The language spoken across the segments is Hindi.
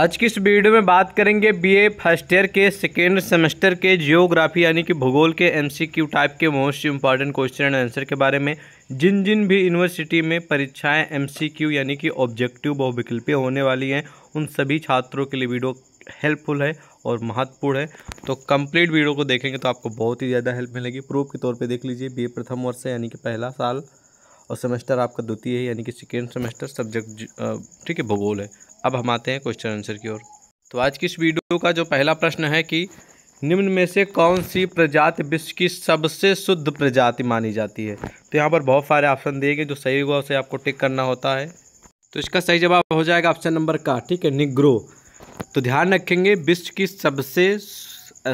आज की इस वीडियो में बात करेंगे बीए फर्स्ट ईयर के सेकेंड सेमेस्टर के जियोग्राफी यानी कि भूगोल के एमसीक्यू टाइप के most important question and answer के बारे में जिन जिन भी यूनिवर्सिटी में परीक्षाएं एमसीक्यू यानी कि ऑब्जेक्टिव बहुविकल्पीय होने वाली हैं उन सभी छात्रों के लिए वीडियो हेल्पफुल है और महत्वपूर्ण है तो कंप्लीट वीडियो को देखेंगे तो आपको बहुत ही ज़्यादा हेल्प मिलेगी प्रूफ के तौर पर देख लीजिए बी प्रथम वर्ष है यानी कि पहला साल और सेमेस्टर आपका द्वितीय है यानी कि सेकेंड सेमेस्टर सब्जेक्ट ठीक है भूगोल है अब हम आते हैं क्वेश्चन आंसर की ओर तो आज की इस वीडियो का जो पहला प्रश्न है कि निम्न में से कौन सी प्रजाति विश्व की सबसे शुद्ध प्रजाति मानी जाती है तो यहाँ पर बहुत सारे ऑप्शन दिए गए जो सही हुआ उसे आपको टिक करना होता है तो इसका सही जवाब हो जाएगा ऑप्शन नंबर का ठीक है निग्रो तो ध्यान रखेंगे विश्व की सबसे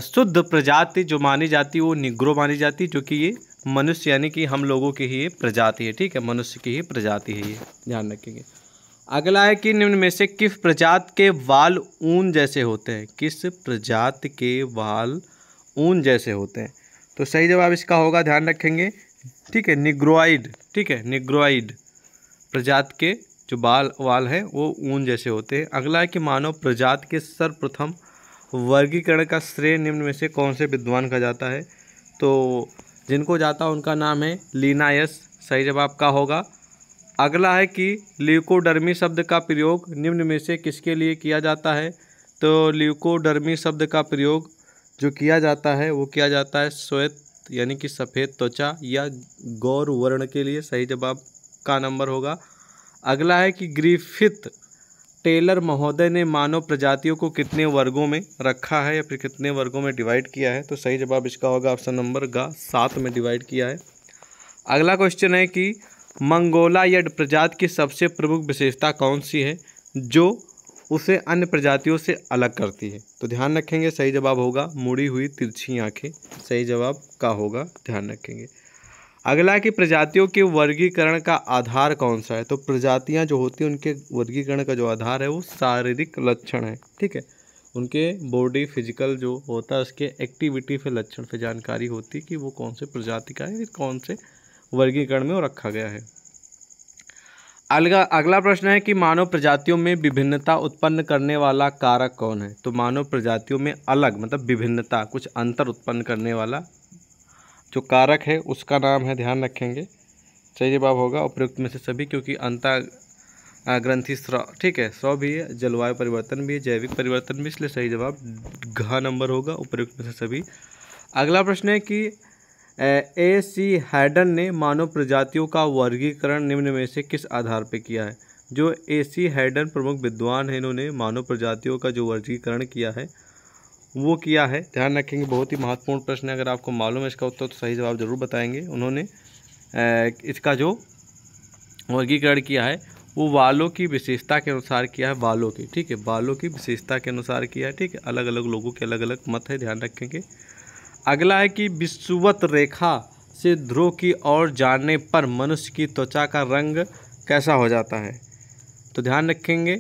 शुद्ध प्रजाति जो मानी जाती है वो निग्रो मानी जाती है जो कि ये मनुष्य यानी कि हम लोगों की ही प्रजाति है ठीक है मनुष्य की ही प्रजाति है ये ध्यान रखेंगे अगला है कि निम्न में से किस प्रजात के बाल ऊन जैसे होते हैं किस प्रजात के बाल ऊन जैसे होते हैं तो सही जवाब इसका होगा ध्यान रखेंगे ठीक है निग्रोइड ठीक है निग्रोइड प्रजात के जो बाल वाल हैं वो ऊन जैसे होते हैं अगला है कि मानव प्रजात के सर्वप्रथम वर्गीकरण का श्रेय निम्न में से कौन से विद्वान का जाता है तो जिनको जाता उनका नाम है लीनायस सही जवाब का होगा अगला है कि ल्यूकोडर्मी शब्द का प्रयोग निम्न में से किसके लिए किया जाता है तो ल्यूकोडर्मी शब्द का प्रयोग जो किया जाता है वो किया जाता है श्वेत यानी कि सफ़ेद त्वचा या गौर वर्ण के लिए सही जवाब का नंबर होगा अगला है कि ग्रीफित टेलर महोदय ने मानव प्रजातियों को कितने वर्गों में रखा है या फिर कितने वर्गों में डिवाइड किया है तो सही जवाब इसका होगा ऑप्शन नंबर गा सात में डिवाइड किया है अगला क्वेश्चन है कि मंगोलायड प्रजाति की सबसे प्रमुख विशेषता कौन सी है जो उसे अन्य प्रजातियों से अलग करती है तो ध्यान रखेंगे सही जवाब होगा मुड़ी हुई तिरछी आँखें सही जवाब का होगा ध्यान रखेंगे अगला कि प्रजातियों के वर्गीकरण का आधार कौन सा है तो प्रजातियां जो होती हैं उनके वर्गीकरण का जो आधार है वो शारीरिक लक्षण है ठीक है उनके बॉडी फिजिकल जो होता है उसके एक्टिविटी पे लक्षण पे जानकारी होती है कि वो कौन से प्रजाति का है कौन से वर्गीकरण में रखा गया है अलगा अगला प्रश्न है कि मानव प्रजातियों में विभिन्नता उत्पन्न करने वाला कारक कौन है तो मानव प्रजातियों में अलग मतलब विभिन्नता कुछ अंतर उत्पन्न करने वाला जो कारक है उसका नाम है ध्यान रखेंगे सही जवाब होगा उपयुक्त में से सभी क्योंकि अंतर ग्रंथि स्र ठीक है सौ भी है जलवायु परिवर्तन भी है जैविक परिवर्तन भी इसलिए सही जवाब घ नंबर होगा उपयुक्त में से सभी अगला प्रश्न है कि ए सी हैडन ने मानव प्रजातियों का वर्गीकरण निम्न में से किस आधार पर किया है जो ए सी हैडन प्रमुख विद्वान हैं इन्होंने मानव प्रजातियों का जो वर्गीकरण किया है वो किया है ध्यान रखेंगे बहुत ही महत्वपूर्ण प्रश्न है अगर आपको मालूम है इसका उत्तर तो सही जवाब जरूर बताएंगे उन्होंने इसका जो वर्गीकरण किया है वो बालों की विशेषता के अनुसार किया है बालों की ठीक है बालों की विशेषता के अनुसार किया है ठीक है अलग अलग लोगों के अलग अलग मत है ध्यान रखेंगे अगला है कि विश्ववत रेखा से ध्रुव की ओर जाने पर मनुष्य की त्वचा का रंग कैसा हो जाता है तो ध्यान रखेंगे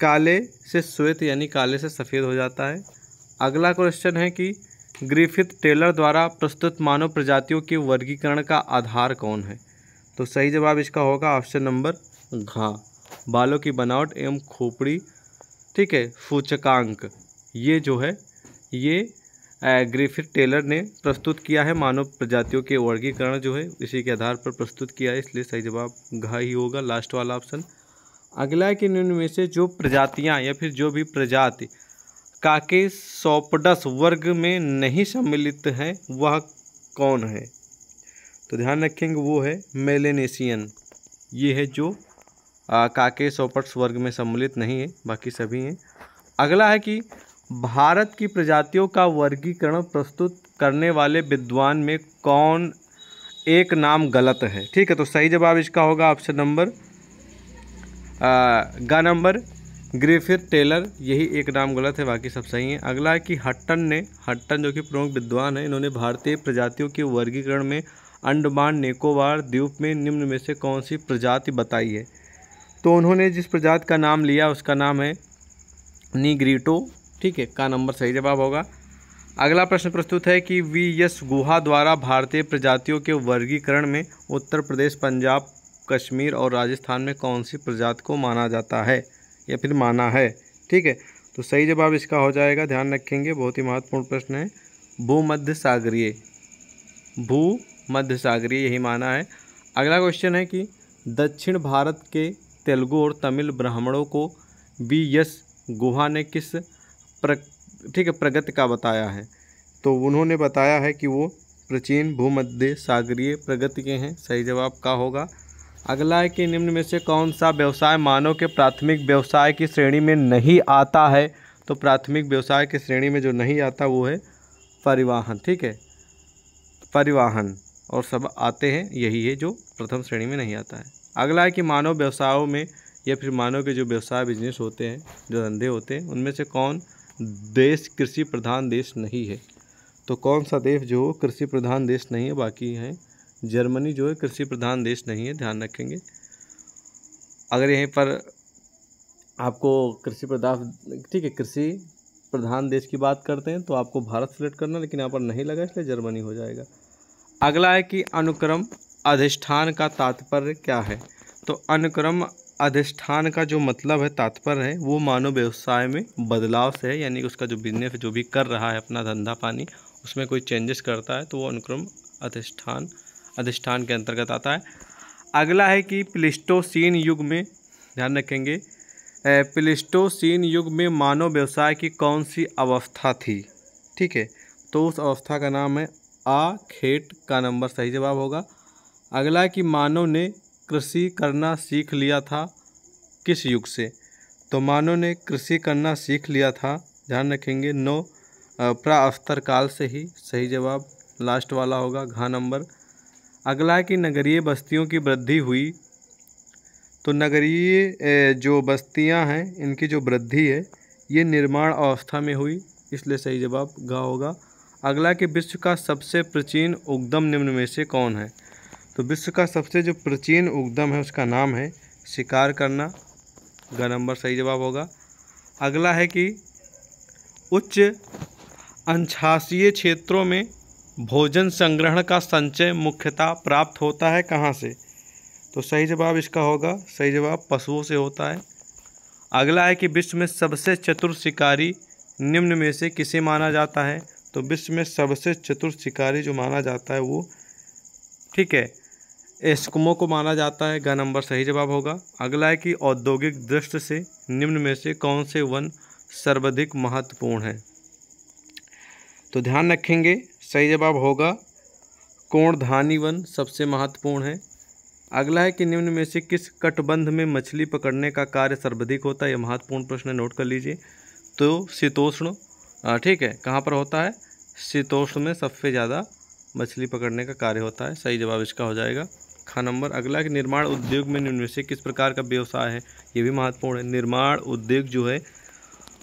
काले से श्वेत यानी काले से सफ़ेद हो जाता है अगला क्वेश्चन है कि ग्रीफित टेलर द्वारा प्रस्तुत मानव प्रजातियों के वर्गीकरण का आधार कौन है तो सही जवाब इसका होगा ऑप्शन नंबर घा बालों की बनावट एवं खोपड़ी ठीक है सूचकांक ये जो है ये ग्रिफिथ टेलर ने प्रस्तुत किया है मानव प्रजातियों के वर्गीकरण जो है इसी के आधार पर प्रस्तुत किया है इसलिए सही जवाब घ ही होगा लास्ट वाला ऑप्शन अगला है कि इनमें से जो प्रजातियाँ या फिर जो भी प्रजाति काके सोपडस वर्ग में नहीं सम्मिलित हैं वह कौन है तो ध्यान रखेंगे वो है मेलेनेशियन ये है जो आ, काके सोपट्स वर्ग में सम्मिलित नहीं है बाकी सभी हैं अगला है कि भारत की प्रजातियों का वर्गीकरण प्रस्तुत करने वाले विद्वान में कौन एक नाम गलत है ठीक है तो सही जवाब इसका होगा ऑप्शन नंबर ग नंबर ग्रिफिथ टेलर यही एक नाम गलत है बाकी सब सही है अगला है कि हट्टन ने हट्टन जो कि प्रमुख विद्वान है इन्होंने भारतीय प्रजातियों के वर्गीकरण में अंडमान निकोबार द्वीप में निम्न में से कौन सी प्रजाति बताई है तो उन्होंने जिस प्रजाति का नाम लिया उसका नाम है निग्रीटो ठीक है का नंबर सही जवाब होगा अगला प्रश्न प्रस्तुत है कि वी एस गुहा द्वारा भारतीय प्रजातियों के वर्गीकरण में उत्तर प्रदेश पंजाब कश्मीर और राजस्थान में कौन सी प्रजाति को माना जाता है या फिर माना है ठीक है तो सही जवाब इसका हो जाएगा ध्यान रखेंगे बहुत ही महत्वपूर्ण प्रश्न है भूमध्य सागरीय भू मध्य सागरीय यही माना है अगला क्वेश्चन है कि दक्षिण भारत के तेलुगु और तमिल ब्राह्मणों को वी एस गुहा ने किस प्र ठीक है प्रगति का बताया है तो उन्होंने बताया है कि वो प्राचीन भूमध्य सागरीय प्रगति के हैं सही जवाब का होगा अगला है कि निम्न में से कौन सा व्यवसाय मानव के प्राथमिक व्यवसाय की श्रेणी में नहीं आता है तो प्राथमिक व्यवसाय की श्रेणी में जो नहीं आता वो है परिवहन ठीक है परिवहन और सब आते हैं यही है जो प्रथम श्रेणी में नहीं आता है अगला है कि मानव व्यवसायों में या फिर मानव के जो व्यवसाय बिजनेस होते हैं जो धंधे होते हैं उनमें से कौन देश कृषि प्रधान देश नहीं है तो कौन सा देश जो कृषि प्रधान देश नहीं है बाकी हैं जर्मनी जो है कृषि प्रधान देश नहीं है ध्यान रखेंगे अगर यहीं पर आपको कृषि प्रधान ठीक है कृषि प्रधान देश की बात करते हैं तो आपको भारत सेलेक्ट करना लेकिन यहाँ पर नहीं लगा इसलिए जर्मनी हो जाएगा अगला है कि अनुक्रम अधिष्ठान का तात्पर्य क्या है तो अनुक्रम अधिष्ठान का जो मतलब है तात्पर्य है वो मानव व्यवसाय में बदलाव से है यानी कि उसका जो बिजनेस जो भी कर रहा है अपना धंधा पानी उसमें कोई चेंजेस करता है तो वो अनुक्रम अधिष्ठान अधिष्ठान के अंतर्गत आता है अगला है कि प्लिस्टोसीन युग में ध्यान रखेंगे प्लिस्टोसीन युग में मानव व्यवसाय की कौन सी अवस्था थी ठीक है तो उस अवस्था का नाम है आ खेट का नंबर सही जवाब होगा अगला है कि मानव ने कृषि करना सीख लिया था किस युग से तो मानव ने कृषि करना सीख लिया था ध्यान रखेंगे नौ प्राअस्तर काल से ही सही जवाब लास्ट वाला होगा घा नंबर अगला है कि नगरीय बस्तियों की वृद्धि हुई तो नगरीय जो बस्तियां हैं इनकी जो वृद्धि है ये निर्माण अवस्था में हुई इसलिए सही जवाब घा होगा अगला कि विश्व का सबसे प्राचीन उद्गम निम्न में से कौन है तो विश्व का सबसे जो प्राचीन उद्यम है उसका नाम है शिकार करना ग नंबर सही जवाब होगा अगला है कि उच्च अंशासीय क्षेत्रों में भोजन संग्रहण का संचय मुख्यतः प्राप्त होता है कहाँ से तो सही जवाब इसका होगा सही जवाब पशुओं से होता है अगला है कि विश्व में सबसे चतुर शिकारी निम्न में से किसे माना जाता है तो विश्व में सबसे चतुर शिकारी जो माना जाता है वो ठीक है एस्कमो को माना जाता है गा नंबर सही जवाब होगा अगला है कि औद्योगिक दृष्टि से निम्न में से कौन से वन सर्वाधिक महत्वपूर्ण है तो ध्यान रखेंगे सही जवाब होगा कोणधानी वन सबसे महत्वपूर्ण है अगला है कि निम्न में से किस कटबंध में मछली पकड़ने का कार्य सर्वाधिक होता है यह महत्वपूर्ण प्रश्न नोट कर लीजिए तो शीतोष्ण ठीक है कहाँ पर होता है शीतोष्ण में सबसे ज़्यादा मछली पकड़ने का कार्य होता है सही जवाब इसका हो जाएगा खा नंबर अगला कि निर्माण उद्योग में निम्न से किस प्रकार का व्यवसाय है ये भी महत्वपूर्ण है निर्माण उद्योग जो है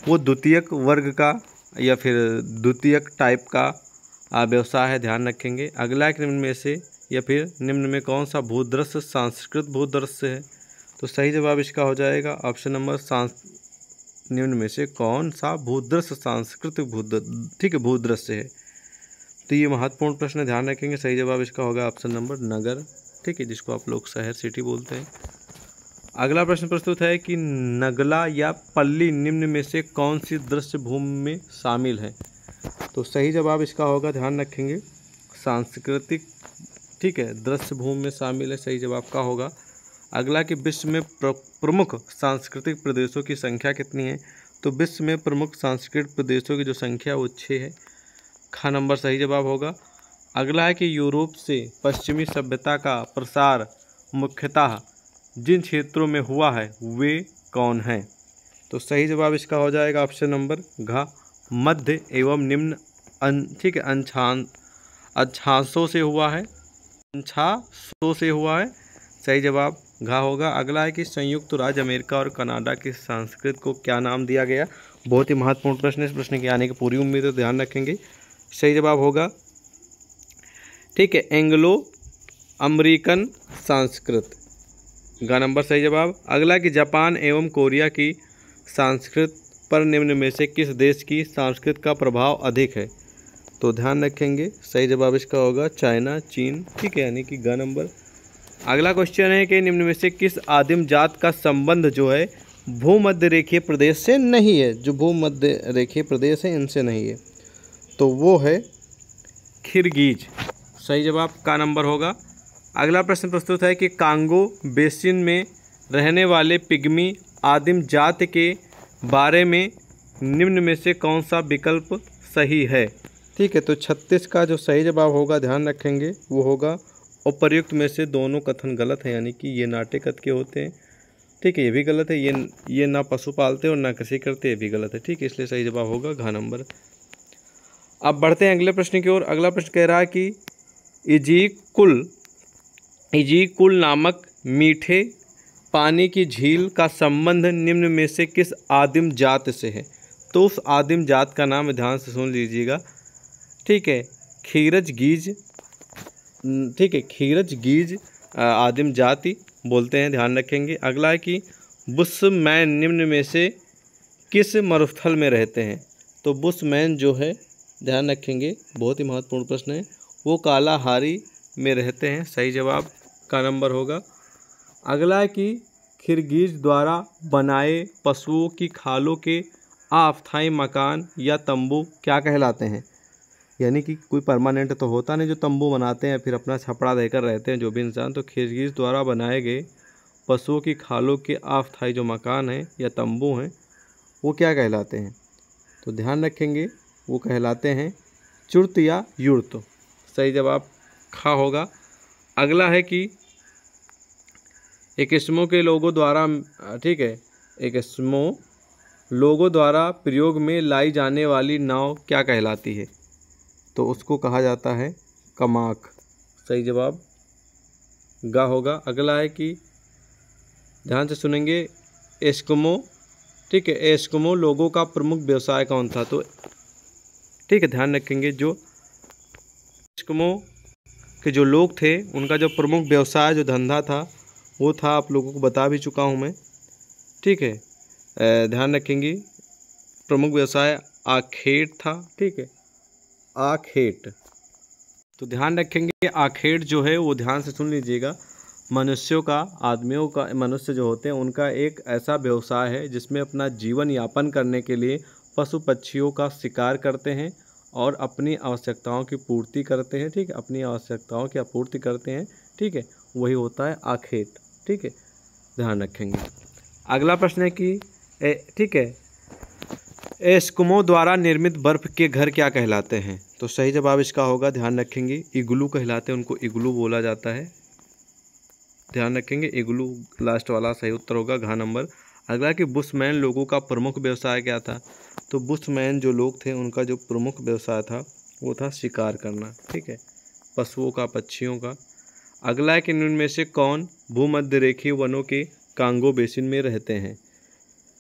वो द्वितीयक वर्ग का या फिर द्वितीयक टाइप का व्यवसाय है ध्यान रखेंगे अगला एक निम्न में से या फिर निम्न में कौन सा भूदृश्य सांस्कृत भूदृश्य है तो सही जवाब इसका हो जाएगा ऑप्शन नंबर सांस निम्न में से कौन सा भूदृश्य सांस्कृतिक भूद ठीक है भूदृश्य है तो ये महत्वपूर्ण प्रश्न ध्यान रखेंगे सही जवाब इसका होगा ऑप्शन नंबर नगर ठीक है जिसको आप लोग शहर सिटी बोलते हैं अगला प्रश्न प्रस्तुत है कि नगला या पल्ली निम्न में से कौन सी दृश्य भूमि में शामिल है तो सही जवाब इसका होगा ध्यान रखेंगे सांस्कृतिक ठीक है दृश्य भूमि में शामिल है सही जवाब का होगा अगला कि विश्व में प्रमुख सांस्कृतिक प्रदेशों की संख्या कितनी है तो विश्व में प्रमुख सांस्कृतिक प्रदेशों की जो संख्या वो छः है खा नंबर सही जवाब होगा अगला है कि यूरोप से पश्चिमी सभ्यता का प्रसार मुख्यतः जिन क्षेत्रों में हुआ है वे कौन हैं तो सही जवाब इसका हो जाएगा ऑप्शन नंबर घ मध्य एवं निम्न अन ठीक है अंशान अच्छांसों से हुआ है अंशासों से हुआ है सही जवाब घा होगा अगला है कि संयुक्त राज्य अमेरिका और कनाडा की संस्कृत को क्या नाम दिया गया बहुत ही महत्वपूर्ण प्रश्न इस प्रश्न के आने की पूरी उम्मीद है ध्यान रखेंगे सही जवाब होगा ठीक है एंग्लो अमरीकन संस्कृत गा नंबर सही जवाब अगला कि जापान एवं कोरिया की संस्कृत पर निम्न में से किस देश की संस्कृत का प्रभाव अधिक है तो ध्यान रखेंगे सही जवाब इसका होगा चाइना चीन ठीक है यानी कि ग नंबर अगला क्वेश्चन है कि निम्न में से किस आदिम जात का संबंध जो है भूमध्य रेखीय प्रदेश से नहीं है जो भूमध्य रेखीय प्रदेश है इनसे नहीं है तो वो है खिरगीज सही जवाब का नंबर होगा अगला प्रश्न प्रस्तुत है कि कांगो बेसिन में रहने वाले पिग्मी आदिम जात के बारे में निम्न में से कौन सा विकल्प सही है ठीक है तो छत्तीस का जो सही जवाब होगा ध्यान रखेंगे वो होगा उपर्युक्त में से दोनों कथन गलत है यानी कि ये नाटे कथ के होते हैं ठीक है ये भी गलत है ये ये ना पशु पालते और ना कृषि करते ये भी गलत है ठीक है इसलिए सही जवाब होगा घा नंबर अब बढ़ते हैं अगले प्रश्न की ओर अगला प्रश्न कह रहा है कि इजीकुल इजीकुल नामक मीठे पानी की झील का संबंध निम्न में से किस आदिम जात से है तो उस आदिम जात का नाम ध्यान से सुन लीजिएगा ठीक है खीरज गीज ठीक है खीरज गीज आदिम जाति बोलते हैं ध्यान रखेंगे अगला है कि बुशमैन निम्न में से किस मरुस्थल में रहते हैं तो बुशमैन जो है ध्यान रखेंगे बहुत ही महत्वपूर्ण प्रश्न है वो कालाहारी में रहते हैं सही जवाब का नंबर होगा अगला है कि खिरगीज द्वारा बनाए पशुओं की खालों के आफ्थाई मकान या तंबू क्या कहलाते हैं यानी कि कोई परमानेंट तो होता नहीं जो तंबू बनाते हैं फिर अपना छपड़ा देकर रहते हैं जो भी इंसान तो खिरगीज द्वारा बनाए गए पशुओं की खालों के आफ्थाई जो मकान हैं या तंबू हैं वो क्या कहलाते हैं तो ध्यान रखेंगे वो कहलाते हैं चुर्त या युर्त सही जवाब खा होगा अगला है कि एक स्मो के लोगों द्वारा ठीक है एक स्मो लोगों द्वारा प्रयोग में लाई जाने वाली नाव क्या कहलाती है तो उसको कहा जाता है कमाक सही जवाब गा होगा अगला है कि ध्यान से सुनेंगे एस्कमो ठीक है एस्कमो लोगों का प्रमुख व्यवसाय कौन था तो ठीक है ध्यान रखेंगे जो शिक्षकों के जो लोग थे उनका जो प्रमुख व्यवसाय जो धंधा था वो था आप लोगों को बता भी चुका हूँ मैं ठीक है ध्यान रखेंगी प्रमुख व्यवसाय आखेट था ठीक है आखेट तो ध्यान रखेंगे आखेट जो है वो ध्यान से सुन लीजिएगा मनुष्यों का आदमियों का मनुष्य जो होते हैं उनका एक ऐसा व्यवसाय है जिसमें अपना जीवन यापन करने के लिए पशु पक्षियों का शिकार करते हैं और अपनी आवश्यकताओं की पूर्ति करते हैं ठीक है अपनी आवश्यकताओं की आपूर्ति करते हैं ठीक है वही होता है आखेत ठीक है ध्यान रखेंगे अगला प्रश्न है कि ठीक है एस्कुमो द्वारा निर्मित बर्फ के घर क्या कहलाते हैं तो सही जवाब इसका होगा ध्यान रखेंगे इग्लू कहलाते हैं उनको इग्लू बोला जाता है ध्यान रखेंगे इग्लू लास्ट वाला सही उत्तर होगा घा नंबर अगला कि बुशमैन लोगों का प्रमुख व्यवसाय क्या था तो बुशमैन जो लोग थे उनका जो प्रमुख व्यवसाय था वो था शिकार करना ठीक है पशुओं का पक्षियों का अगला है कि इनमें से कौन भूमध्य रेखीय वनों के कांगो बेसिन में रहते हैं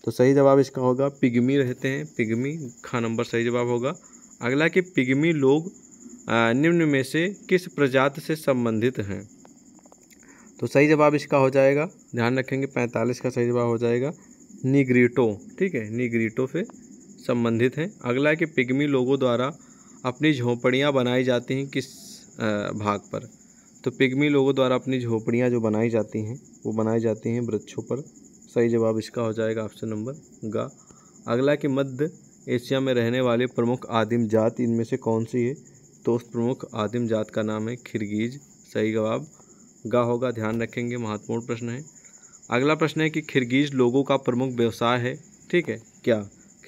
तो सही जवाब इसका होगा पिगमी रहते हैं पिगमी खा नंबर सही जवाब होगा अगला कि पिगमी लोग निम्न में से किस प्रजाति से संबंधित हैं तो सही जवाब इसका हो जाएगा ध्यान रखेंगे पैंतालीस का सही जवाब हो जाएगा निग्रीटो ठीक है निग्रीटो से संबंधित हैं अगला है कि पिग्मी लोगों द्वारा अपनी झोंपड़ियाँ बनाई जाती हैं किस भाग पर तो पिग्मी लोगों द्वारा अपनी झोपड़ियाँ जो बनाई जाती हैं वो बनाई जाती हैं वृक्षों पर सही जवाब इसका हो जाएगा ऑप्शन नंबर गा अगला कि मध्य एशिया में रहने वाले प्रमुख आदिम जात इनमें से कौन सी है तो उस प्रमुख आदिम जात का नाम है खिरगीज सही जवाब गा होगा ध्यान रखेंगे महत्वपूर्ण प्रश्न है अगला प्रश्न है कि खिरगीज लोगों का प्रमुख व्यवसाय है ठीक है क्या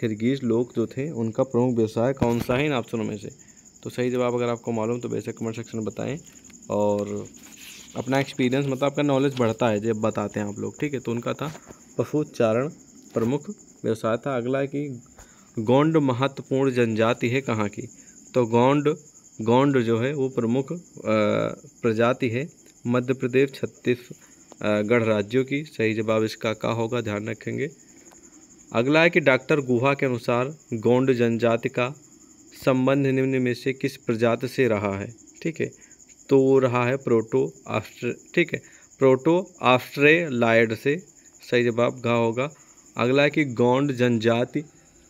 खिरगीज लोग जो थे उनका प्रमुख व्यवसाय कौन सा है इन ऑप्शनों में से तो सही जवाब अगर आपको मालूम तो बेसक कमेंट सेक्शन में बताएँ और अपना एक्सपीरियंस मतलब आपका नॉलेज बढ़ता है जब बताते हैं आप लोग ठीक है तो उनका था पशुचारण प्रमुख व्यवसाय था अगला है कि गोंड महत्वपूर्ण जनजाति है कहाँ की तो गोंड गोंड जो है वो प्रमुख प्रजाति है मध्य प्रदेश छत्तीसगढ़ राज्यों की सही जवाब इसका का होगा ध्यान रखेंगे अगला है कि डॉक्टर गुहा के अनुसार गोंड जनजाति का संबंध निम्न में से किस प्रजाति से रहा है ठीक है तो वो रहा है प्रोटो आस्ट्रे ठीक है प्रोटो आफ्ट्रेलाइड से सही जवाब घा होगा अगला है कि गोंड जनजाति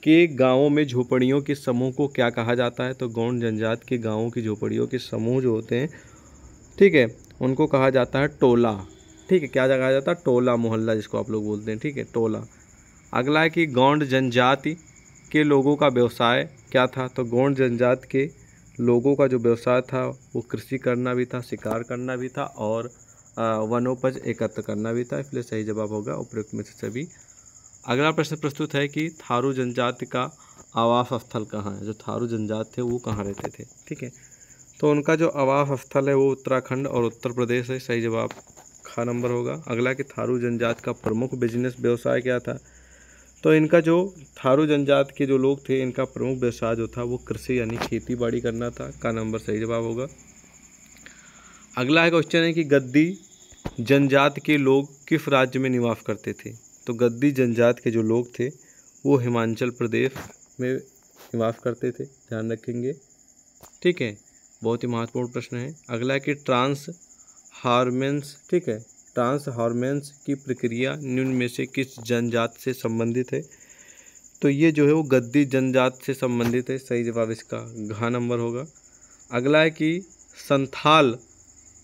के गांवों में झोपड़ियों के समूह को क्या कहा जाता है तो गौंड जनजाति के गांवों की झोपड़ियों के समूह जो होते हैं ठीक है उनको कहा जाता है टोला ठीक है क्या कहा जाता है टोला मोहल्ला जिसको आप लोग बोलते हैं ठीक है टोला अगला है कि गौंड जनजाति के लोगों का व्यवसाय क्या था तो गौंड जनजाति के लोगों का जो व्यवसाय था वो कृषि करना भी था शिकार करना भी था और वनोपज एकत्र करना भी था इसलिए सही जवाब होगा उपयुक्त में से सभी अगला प्रश्न प्रस्तुत है कि थारू जनजाति का आवास स्थल कहाँ है जो थारू जनजाति थे वो कहाँ रहते थे ठीक है तो उनका जो आवास स्थल है वो उत्तराखंड और उत्तर प्रदेश है सही जवाब खा नंबर होगा अगला कि थारू जनजाति का प्रमुख बिजनेस व्यवसाय क्या था तो इनका जो थारू जनजात के जो लोग थे इनका प्रमुख व्यवसाय जो था वो कृषि यानी खेती बाड़ी करना था का नंबर सही जवाब होगा अगला है क्वेश्चन है कि गद्दी जनजात के लोग किस राज्य में निवास करते थे तो गद्दी जनजात के जो लोग थे वो हिमाचल प्रदेश में निवास करते थे ध्यान रखेंगे ठीक है बहुत ही महत्वपूर्ण प्रश्न है अगला है कि ट्रांस हारमेंस ठीक है ट्रांसहार्मेंस की प्रक्रिया निम्न में से किस जनजात से संबंधित है तो ये जो है वो गद्दी जनजात से संबंधित है सही जवाब इसका घा नंबर होगा अगला है कि संथाल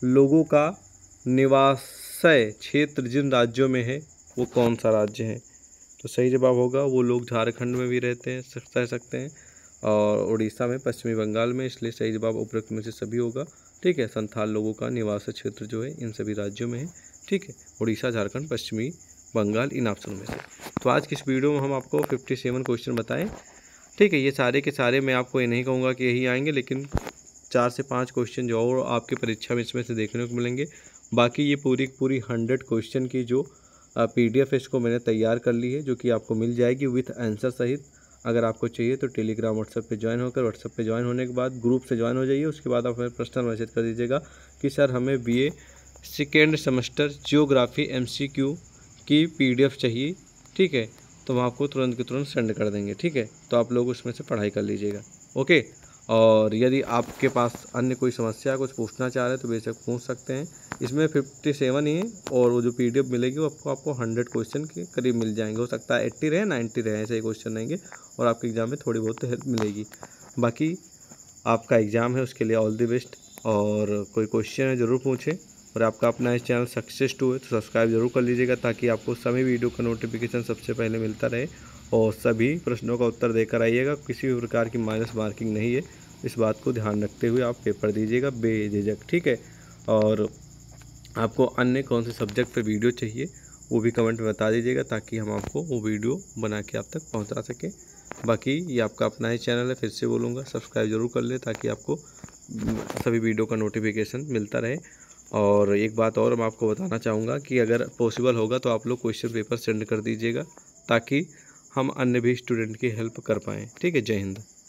लोगों का निवासय क्षेत्र जिन राज्यों में है वो कौन सा राज्य है तो सही जवाब होगा वो लोग झारखंड में भी रहते हैं रह सकते हैं और उड़ीसा में पश्चिमी बंगाल में इसलिए सही जवाब उपरोक्त में से सभी होगा ठीक है संथाल लोगों का निवास क्षेत्र जो है इन सभी राज्यों में है ठीक है उड़ीसा झारखंड पश्चिमी बंगाल इन ऑप्शनों में से तो आज किस वीडियो में हम आपको फिफ्टी सेवन क्वेश्चन बताएँ ठीक है ये सारे के सारे मैं आपको ये नहीं कहूँगा कि यही आएंगे लेकिन चार से पाँच क्वेश्चन जो और आपकी परीक्षा में इसमें से देखने को मिलेंगे बाकी ये पूरी पूरी हंड्रेड क्वेश्चन की जो पी डी एफ इसको मैंने तैयार कर ली है जो कि आपको मिल जाएगी विथ आंसर सहित अगर आपको चाहिए तो टेलीग्राम व्हाट्सएप पे ज्वाइन होकर व्हाट्सएप पे ज्वाइन होने के बाद ग्रुप से ज्वाइन हो जाइए उसके बाद आप हमें पर्सनल मैसेज कर दीजिएगा कि सर हमें BA second semester geography M की पी चाहिए ठीक है तो हम आपको तुरंत के तुरंत सेंड कर देंगे ठीक है तो आप लोग उसमें से पढ़ाई कर लीजिएगा ओके और यदि आपके पास अन्य कोई समस्या कुछ पूछना चाह रहे हैं तो बेशक पूछ सकते हैं इसमें फिफ्टी सेवन ही है और वो जो पी मिलेगी वो आपको आपको हंड्रेड क्वेश्चन के करीब मिल जाएंगे हो सकता है एट्टी रहे नाइन्टी रहे ऐसे ही क्वेश्चन रहेंगे और आपके एग्ज़ाम में थोड़ी बहुत हेल्प मिलेगी बाकी आपका एग्ज़ाम है उसके लिए ऑल दी बेस्ट और कोई क्वेश्चन है ज़रूर पूछें और आपका अपना इस चैनल सक्सेस टू है तो सब्सक्राइब जरूर कर लीजिएगा ताकि आपको सभी वीडियो का नोटिफिकेशन सबसे पहले मिलता रहे और सभी प्रश्नों का उत्तर देकर आइएगा किसी भी प्रकार की माइनस मार्किंग नहीं है इस बात को ध्यान रखते हुए आप पेपर दीजिएगा बेझिझक ठीक है और आपको अन्य कौन से सब्जेक्ट पर वीडियो चाहिए वो भी कमेंट में बता दीजिएगा ताकि हम आपको वो वीडियो बना के आप तक पहुंचा सकें बाकी ये आपका अपना ही चैनल है फिर से बोलूँगा सब्सक्राइब जरूर कर लें ताकि आपको सभी वीडियो का नोटिफिकेशन मिलता रहे और एक बात और मैं आपको बताना चाहूँगा कि अगर पॉसिबल होगा तो आप लोग क्वेश्चन पेपर सेंड कर दीजिएगा ताकि हम अन्य भी स्टूडेंट की हेल्प कर पाएँ ठीक है जय हिंद